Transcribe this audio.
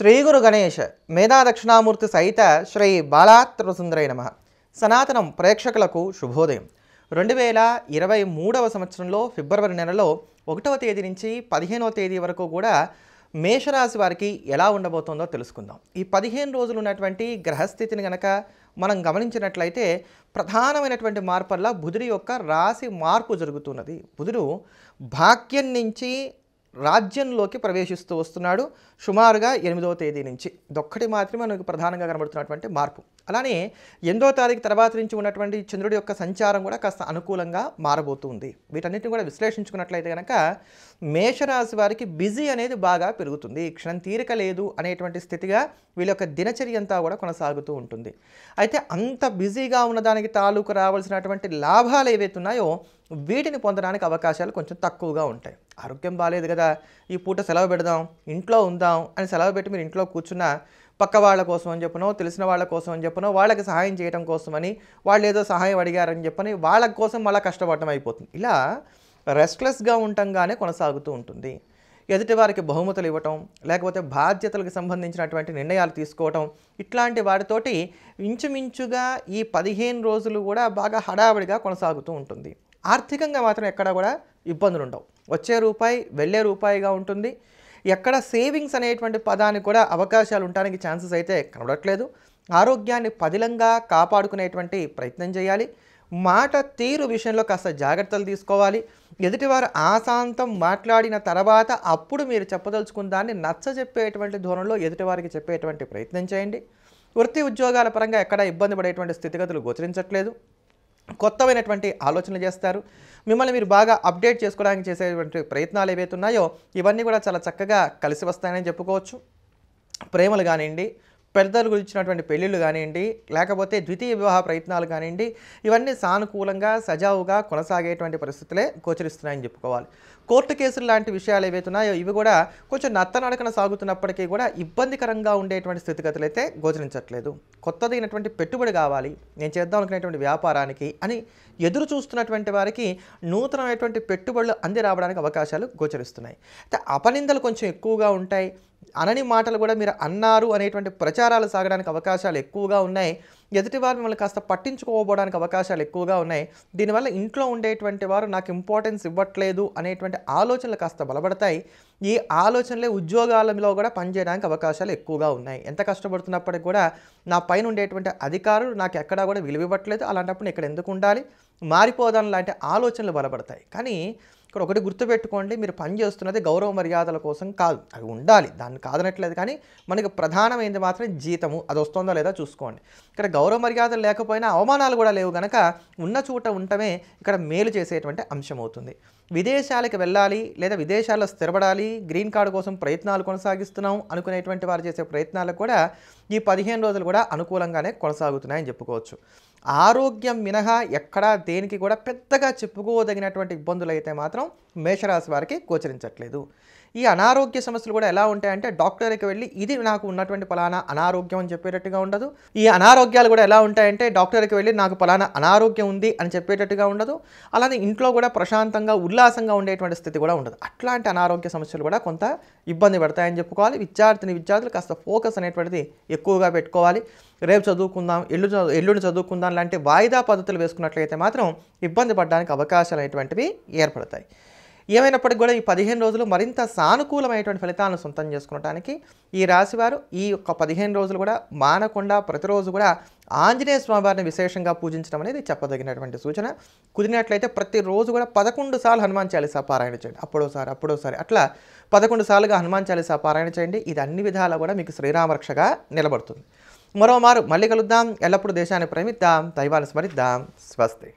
శ్రీగురు ಗುರು గణేష్ మేధా దక్షిణామూర్తి సహిత శ్రీ బాలాత్రసుందరై నమ సనాతనం ప్రేక్షకులకు శుభోదయం రెండు వేల ఇరవై మూడవ సంవత్సరంలో ఫిబ్రవరి నెలలో ఒకటవ తేదీ నుంచి పదిహేనవ తేదీ వరకు కూడా మేషరాశి వారికి ఎలా ఉండబోతుందో తెలుసుకుందాం ఈ పదిహేను రోజులు ఉన్నటువంటి గ్రహస్థితిని గనక మనం గమనించినట్లయితే ప్రధానమైనటువంటి మార్పుల్లో బుధుడి యొక్క రాశి మార్పు జరుగుతున్నది బుధుడు భాగ్యం నుంచి రాజ్యంలోకి ప్రవేశిస్తూ వస్తున్నాడు సుమారుగా ఎనిమిదవ తేదీ నుంచి దొక్కటి మాత్రమే మనకు ప్రధానంగా కనబడుతున్నటువంటి మార్పు అలానే ఎనిమిదవ తారీఖు తర్వాత నుంచి ఉన్నటువంటి చంద్రుడి యొక్క సంచారం కూడా కాస్త అనుకూలంగా మారబోతుంది వీటన్నిటిని కూడా విశ్లేషించుకున్నట్లయితే కనుక మేషరాశి వారికి బిజీ అనేది బాగా పెరుగుతుంది క్షణం తీరిక లేదు అనేటువంటి స్థితిగా వీళ్ళ యొక్క దినచర్య అంతా కూడా కొనసాగుతూ ఉంటుంది అయితే అంత బిజీగా ఉన్నదానికి తాలూకు రావాల్సినటువంటి లాభాలు ఏవైతే ఉన్నాయో వీటిని పొందడానికి అవకాశాలు కొంచెం తక్కువగా ఉంటాయి ఆరోగ్యం బాగాలేదు కదా ఈ పూట సెలవు పెడదాం ఇంట్లో ఉందాం అని సెలవు పెట్టి మీరు ఇంట్లో కూర్చున్న పక్క వాళ్ళ కోసం అని చెప్పనో తెలిసిన వాళ్ళ కోసం అని చెప్పనో వాళ్ళకి సహాయం చేయడం కోసమని వాళ్ళు ఏదో సహాయం అడిగారని చెప్పని వాళ్ళ కోసం మళ్ళీ కష్టపడటం అయిపోతుంది ఇలా రెస్ట్లెస్గా ఉండటంగానే కొనసాగుతూ ఉంటుంది ఎదుటివారికి బహుమతులు ఇవ్వటం లేకపోతే బాధ్యతలకు సంబంధించినటువంటి నిర్ణయాలు తీసుకోవటం ఇట్లాంటి వాటితోటి ఇంచుమించుగా ఈ పదిహేను రోజులు కూడా బాగా హడావిడిగా కొనసాగుతూ ఉంటుంది ఆర్థికంగా మాత్రం ఎక్కడ కూడా ఇబ్బందులు ఉండవు వచ్చే రూపాయి వెళ్ళే రూపాయిగా ఉంటుంది ఎక్కడ సేవింగ్స్ అనేటువంటి పదానికి కూడా అవకాశాలు ఉండడానికి ఛాన్సెస్ అయితే కనబడట్లేదు ఆరోగ్యాన్ని పదిలంగా కాపాడుకునేటువంటి ప్రయత్నం చేయాలి మాట తీరు విషయంలో కాస్త జాగ్రత్తలు తీసుకోవాలి ఎదుటివారు ఆశాంతం మాట్లాడిన తర్వాత అప్పుడు మీరు చెప్పదలుచుకున్న దాన్ని నచ్చజెప్పేటువంటి ధోరణిలో ఎదుటివారికి చెప్పేటువంటి ప్రయత్నం చేయండి వృత్తి ఉద్యోగాల పరంగా ఎక్కడా ఇబ్బంది పడేటువంటి స్థితిగతులు గోచరించట్లేదు కొత్తమైనటువంటి ఆలోచనలు చేస్తారు మిమ్మల్ని మీరు బాగా అప్డేట్ చేసుకోవడానికి చేసేటువంటి ప్రయత్నాలు ఏవైతే ఉన్నాయో ఇవన్నీ కూడా చాలా చక్కగా కలిసి వస్తాయని చెప్పుకోవచ్చు ప్రేమలు కానివ్వండి పెద్దల గురించినటువంటి పెళ్ళిళ్ళు కానివ్వండి లేకపోతే ద్వితీయ వివాహ ప్రయత్నాలు కానివ్వండి ఇవన్నీ సానుకూలంగా సజావుగా కొనసాగేటువంటి పరిస్థితులే గోచరిస్తున్నాయని చెప్పుకోవాలి కోర్టు కేసులు లాంటి విషయాలు ఏవైతున్నాయో ఇవి కూడా కొంచెం నత్తనడకన సాగుతున్నప్పటికీ కూడా ఇబ్బందికరంగా ఉండేటువంటి స్థితిగతులు అయితే గోచరించట్లేదు కొత్తదైనటువంటి పెట్టుబడి కావాలి నేను చేద్దాం అనుకునేటువంటి వ్యాపారానికి అని ఎదురు చూస్తున్నటువంటి వారికి నూతనమైనటువంటి పెట్టుబడులు అంది రావడానికి అవకాశాలు గోచరిస్తున్నాయి అయితే అపనిందలు కొంచెం ఎక్కువగా ఉంటాయి అనని మాటలు కూడా మీరు అన్నారు అనేటువంటి ప్రచారాలు సాగడానికి అవకాశాలు ఎక్కువగా ఉన్నాయి వారు మిమ్మల్ని కాస్త పట్టించుకోబోవడానికి అవకాశాలు ఎక్కువగా ఉన్నాయి దీనివల్ల ఇంట్లో ఉండేటువంటి వారు నాకు ఇంపార్టెన్స్ ఇవ్వట్లేదు అనేటువంటి ఆలోచనలు కాస్త బలపడతాయి ఈ ఆలోచనలే ఉద్యోగాలలో కూడా పనిచేయడానికి అవకాశాలు ఎక్కువగా ఉన్నాయి ఎంత కష్టపడుతున్నప్పటికీ కూడా నా పైన ఉండేటువంటి అధికారులు నాకు ఎక్కడా కూడా విలువ ఇవ్వట్లేదు అలాంటప్పుడు ఇక్కడ ఎందుకు ఉండాలి మారిపోదాం లాంటి ఆలోచనలు బలపడతాయి కానీ ఇక్కడ ఒకటి గుర్తుపెట్టుకోండి మీరు పని గౌరవ మర్యాదల కోసం కాదు అవి ఉండాలి దాన్ని కాదనట్లేదు కానీ మనకి ప్రధానమైనది మాత్రం జీతము అది వస్తుందో లేదా చూసుకోండి ఇక్కడ గౌరవ మర్యాదలు లేకపోయినా అవమానాలు కూడా లేవు కనుక ఉన్న చోట ఉండటమే ఇక్కడ మేలు చేసేటువంటి అంశం అవుతుంది విదేశాలకు వెళ్ళాలి లేదా విదేశాల్లో స్థిరపడాలి గ్రీన్ కార్డు కోసం ప్రయత్నాలు కొనసాగిస్తున్నాం అనుకునేటువంటి వారు చేసే ప్రయత్నాలకు కూడా ఈ పదిహేను రోజులు కూడా అనుకూలంగానే కొనసాగుతున్నాయని చెప్పుకోవచ్చు ఆరోగ్యం మినహా ఎక్కడా దేనికి కూడా పెద్దగా చెప్పుకోదగినటువంటి ఇబ్బందులు అయితే మాత్రం మేషరాశి వారికి గోచరించట్లేదు ఈ అనారోగ్య సమస్యలు కూడా ఎలా ఉంటాయంటే డాక్టర్కి వెళ్ళి ఇది నాకు ఉన్నటువంటి పలానా అనారోగ్యం అని చెప్పేటట్టుగా ఉండదు ఈ అనారోగ్యాలు కూడా ఎలా ఉంటాయంటే డాక్టర్కి వెళ్ళి నాకు పలానా అనారోగ్యం ఉంది అని చెప్పేటట్టుగా ఉండదు అలానే ఇంట్లో కూడా ప్రశాంతంగా ఉల్లాసంగా ఉండేటువంటి స్థితి కూడా ఉండదు అట్లాంటి అనారోగ్య సమస్యలు కూడా కొంత ఇబ్బంది పడతాయని చెప్పుకోవాలి విద్యార్థిని విద్యార్థులు కాస్త ఫోకస్ అనేటువంటిది ఎక్కువగా పెట్టుకోవాలి రేపు చదువుకుందాం ఎల్లు చదువు ఎల్లుండి చదువుకుందాం లాంటి వాయిదా పద్ధతులు వేసుకున్నట్లయితే మాత్రం ఇబ్బంది పడడానికి అవకాశాలు అనేటువంటివి ఏర్పడతాయి ఏమైనప్పటికీ కూడా ఈ పదిహేను రోజులు మరింత సానుకూలమైనటువంటి ఫలితాలను సొంతం చేసుకోవడానికి ఈ రాశివారు ఈ యొక్క పదిహేను రోజులు కూడా మానకుండా ప్రతిరోజు కూడా ఆంజనేయ స్వామివారిని విశేషంగా పూజించడం అనేది చెప్పదగినటువంటి సూచన కుదిరినట్లయితే ప్రతిరోజు కూడా పదకొండు సార్లు హనుమాన్ చాలీసా పారాయణ చేయండి అప్పుడోసారి అప్పుడోసారి అట్లా పదకొండు సార్లుగా హనుమాన్ చాలీసా పారాయణ చేయండి ఇది అన్ని విధాలా కూడా మీకు శ్రీరామరక్షగా నిలబడుతుంది మరోమారు మళ్ళీ కలుద్దాం ఎల్లప్పుడూ దేశాన్ని ప్రేమిద్దాం దైవాన్ని స్మరిద్దాం స్వస్తి